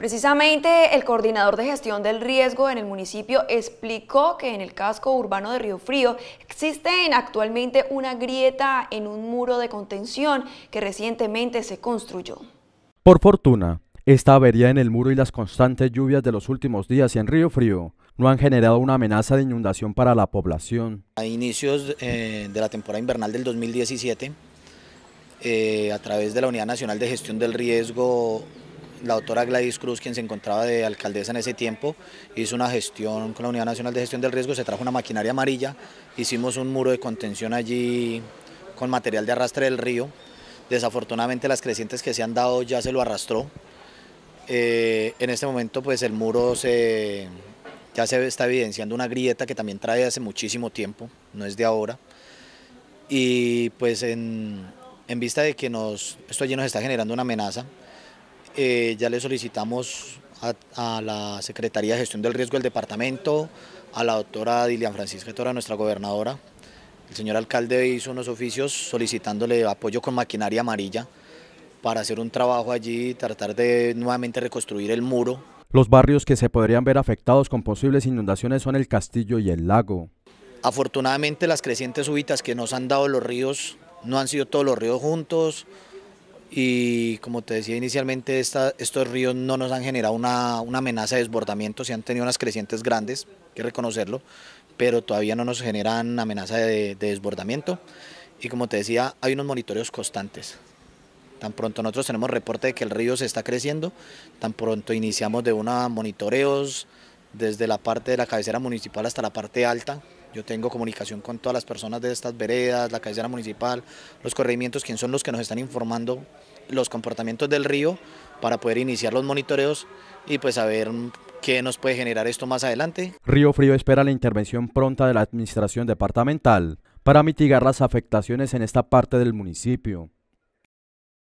Precisamente el coordinador de gestión del riesgo en el municipio explicó que en el casco urbano de Río Frío existe actualmente una grieta en un muro de contención que recientemente se construyó. Por fortuna, esta avería en el muro y las constantes lluvias de los últimos días en Río Frío no han generado una amenaza de inundación para la población. A inicios eh, de la temporada invernal del 2017, eh, a través de la Unidad Nacional de Gestión del Riesgo la doctora Gladys Cruz, quien se encontraba de alcaldesa en ese tiempo, hizo una gestión con la Unidad Nacional de Gestión del Riesgo, se trajo una maquinaria amarilla, hicimos un muro de contención allí con material de arrastre del río. Desafortunadamente las crecientes que se han dado ya se lo arrastró. Eh, en este momento pues el muro ya se está evidenciando una grieta que también trae hace muchísimo tiempo, no es de ahora. Y pues en, vista de que nos, esto allí nos está generando una amenaza, eh, ya le solicitamos a, la Secretaría de Gestión del Riesgo del Departamento, a la doctora Dilian Francisca Tora, nuestra gobernadora. El señor alcalde hizo unos oficios solicitándole apoyo con maquinaria amarilla para hacer un trabajo allí, tratar de nuevamente reconstruir el muro. Los barrios que se podrían ver afectados con posibles inundaciones son el Castillo y el Lago. Afortunadamente las crecientes súbitas que nos han dado los ríos no han sido todos los ríos juntos, y como te decía inicialmente, estos ríos no nos han generado una, amenaza de desbordamiento, se han tenido unas crecientes grandes, hay que reconocerlo, pero todavía no nos generan amenaza de, desbordamiento. Y como te decía, hay unos monitoreos constantes. Tan pronto nosotros tenemos reporte de que el río se está creciendo, tan pronto iniciamos de una monitoreos desde la parte de la cabecera municipal hasta la parte alta, yo tengo comunicación con todas las personas de estas veredas, la cabecera municipal, los corregimientos, quienes son los que nos están informando los comportamientos del río para poder iniciar los monitoreos y pues saber qué nos puede generar esto más adelante. Río Frío espera la intervención pronta de la administración departamental para mitigar las afectaciones en esta parte del municipio.